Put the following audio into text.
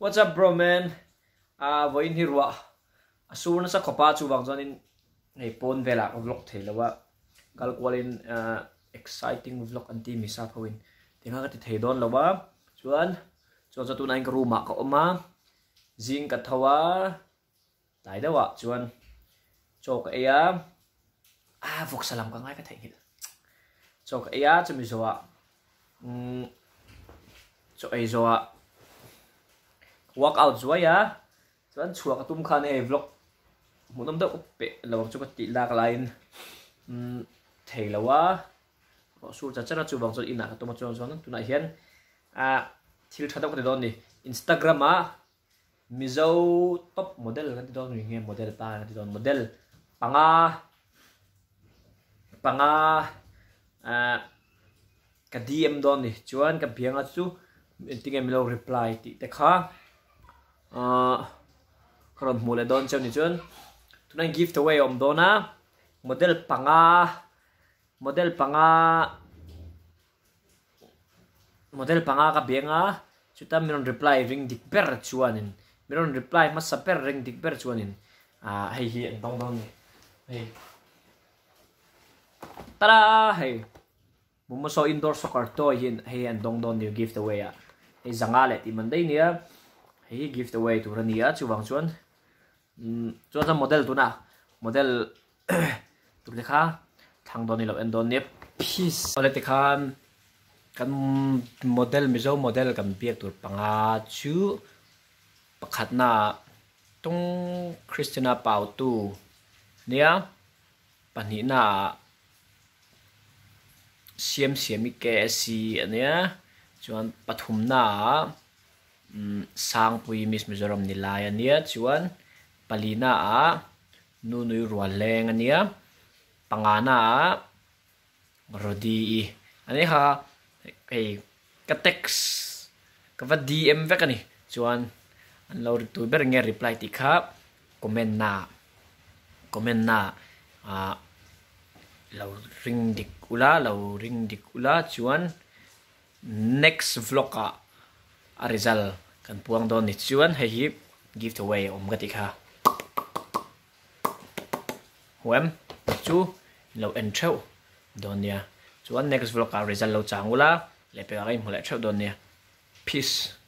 what's up bro man à vậy in hirwa à su nó sắc khopa chu bằng cho nên này pon về là vlog thế là wa gal qualin à, exciting vlog anti misa phawin tiếng hát thì thấy đón là wa chuan cho cho tụi anh cái rùm có mà zing cả thua tại đó ạ chuan cho cái á à phục làm cái ngay cái thấy hiểu cho cái á cho mình rồi ừ. cho ấy rồi workout zuai ya chuan chuak tum khan e vlog mu nam deuh pe lo chu ka ti lak lain um thei lawa ro sur cha chara chu bang chuan ina tuma chuan chuan tuna hian a thil tha deuh ka don ni instagram a mizo top model ka ti don ringe model pa ka ti don model panga panga a ka dm don ni chuan ka bianga chu ติงเอมิโลรีプライติแต่ค่ะ Uh, karon mule don chon ni chun tunang giveaway om dona model panga model panga model panga ka benga chuta meron reply ring dikber chuanin meron reply mas saper ring dikber chuanin ah hay hi dong dong ni hey tara hey bumaso indoor soccer to hin hey dong dong ni giveaway ah hey zangalet imanday niya hi gift away tu rania chuwang chuan chuan mm, sa model tu na model tu le kha thang don ni lo en don nep piece ole te khan kan model mizo model kan biak tur panga chu pakhat na tung christina pau tu nia pani na siem siam i ke si ania chuan pathum na sang pui mis mizoram ni lai chuan palina a nu nui rualeng ania pangana a rodi i ani ha ei ka text ka va dm vek ani chuan an lo tu ber nge reply ti kha comment na comment na a lo ring dik ula lo ring dik ula chuan next vlog a a result kan puang don ni chuan hei hi giveaway om ga tikha huam chu lo en theu don nia chuan next vlog a result lo changula lepe ga im mhule theu don nia peace